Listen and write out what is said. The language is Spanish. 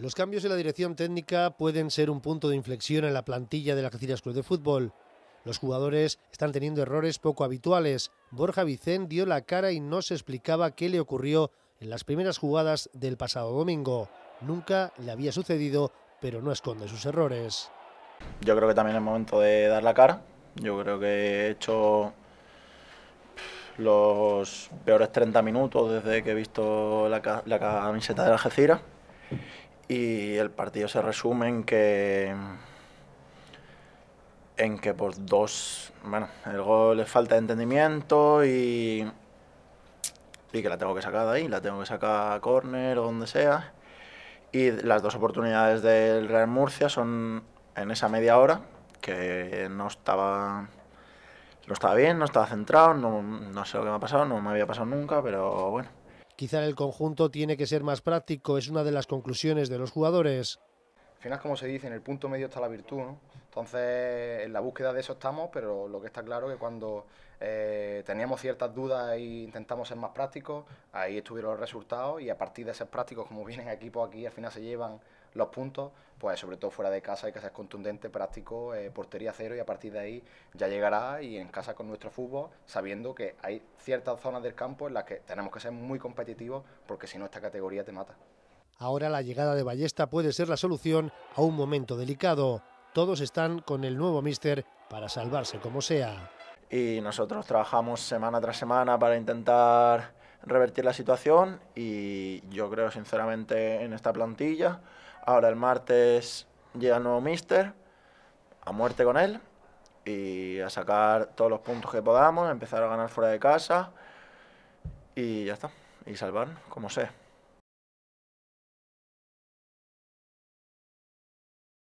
Los cambios en la dirección técnica pueden ser un punto de inflexión en la plantilla de la Algeciras Club de Fútbol. Los jugadores están teniendo errores poco habituales. Borja Vicent dio la cara y no se explicaba qué le ocurrió en las primeras jugadas del pasado domingo. Nunca le había sucedido, pero no esconde sus errores. Yo creo que también es momento de dar la cara. Yo creo que he hecho los peores 30 minutos desde que he visto la, camiseta de Algeciras y el partido se resume en que. En que por dos. Bueno, el gol es falta de entendimiento y. Y que la tengo que sacar de ahí, la tengo que sacar a córner o donde sea. Y las dos oportunidades del Real Murcia son en esa media hora, que no estaba no estaba bien, no estaba centrado, no, no, sé lo que me ha pasado, no me había pasado nunca, pero bueno. Quizá el conjunto tiene que ser más práctico, es una de las conclusiones de los jugadores. Al final, como se dice, en el punto medio está la virtud, Entonces, en la búsqueda de eso estamos, pero lo que está claro es que cuando eh, teníamos ciertas dudas e intentamos ser más prácticos, ahí estuvieron los resultados y a partir de ser prácticos, como vienen equipos pues aquí, al final se llevan los puntos, pues sobre todo fuera de casa hay que ser contundente, práctico, eh, portería cero y a partir de ahí ya llegará y en casa con nuestro fútbol, sabiendo que hay ciertas zonas del campo en las que tenemos que ser muy competitivos porque si no esta categoría te mata. Ahora la llegada de Ballesta puede ser la solución a un momento delicado. Todos están con el nuevo míster para salvarse como sea. Y nosotros trabajamos semana tras semana para intentar revertir la situación y yo creo sinceramente en esta plantilla. Ahora el martes llega el nuevo míster, a muerte con él y a sacar todos los puntos que podamos, empezar a ganar fuera de casa y ya está, y salvar como sea.